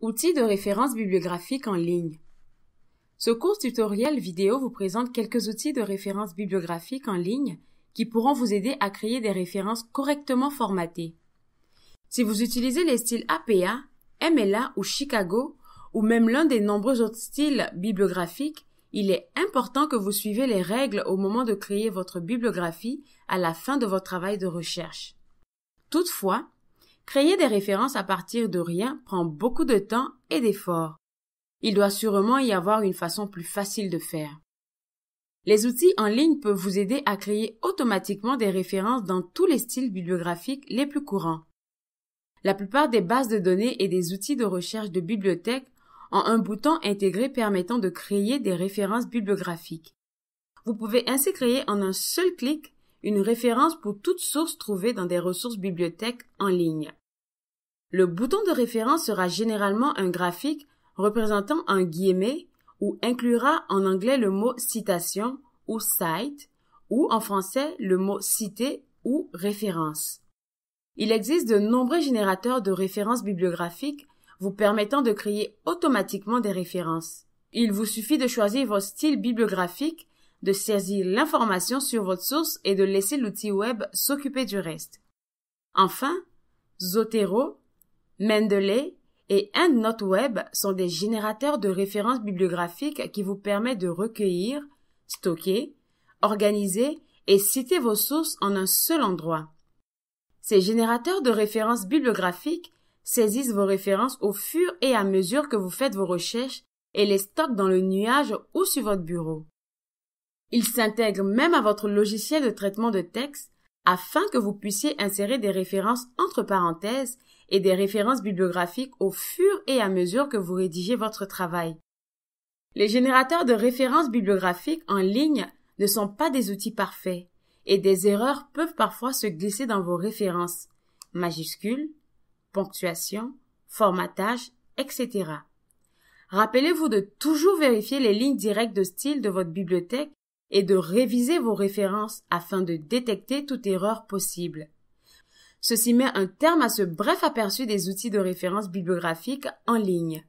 Outils de référence bibliographique en ligne. Ce cours tutoriel vidéo vous présente quelques outils de référence bibliographique en ligne qui pourront vous aider à créer des références correctement formatées. Si vous utilisez les styles APA, MLA ou Chicago, ou même l'un des nombreux autres styles bibliographiques, il est important que vous suivez les règles au moment de créer votre bibliographie à la fin de votre travail de recherche. Toutefois, Créer des références à partir de rien prend beaucoup de temps et d'efforts. Il doit sûrement y avoir une façon plus facile de faire. Les outils en ligne peuvent vous aider à créer automatiquement des références dans tous les styles bibliographiques les plus courants. La plupart des bases de données et des outils de recherche de bibliothèques ont un bouton intégré permettant de créer des références bibliographiques. Vous pouvez ainsi créer en un seul clic une référence pour toute source trouvée dans des ressources bibliothèques en ligne. Le bouton de référence sera généralement un graphique représentant un guillemet ou inclura en anglais le mot citation ou cite ou en français le mot cité ou référence. Il existe de nombreux générateurs de références bibliographiques vous permettant de créer automatiquement des références. Il vous suffit de choisir vos styles bibliographiques de saisir l'information sur votre source et de laisser l'outil web s'occuper du reste. Enfin, Zotero, Mendeley et EndNote Web sont des générateurs de références bibliographiques qui vous permettent de recueillir, stocker, organiser et citer vos sources en un seul endroit. Ces générateurs de références bibliographiques saisissent vos références au fur et à mesure que vous faites vos recherches et les stockent dans le nuage ou sur votre bureau. Il s'intègre même à votre logiciel de traitement de texte afin que vous puissiez insérer des références entre parenthèses et des références bibliographiques au fur et à mesure que vous rédigez votre travail. Les générateurs de références bibliographiques en ligne ne sont pas des outils parfaits et des erreurs peuvent parfois se glisser dans vos références, majuscules, ponctuation, formatage, etc. Rappelez-vous de toujours vérifier les lignes directes de style de votre bibliothèque et de réviser vos références afin de détecter toute erreur possible. Ceci met un terme à ce bref aperçu des outils de référence bibliographique en ligne.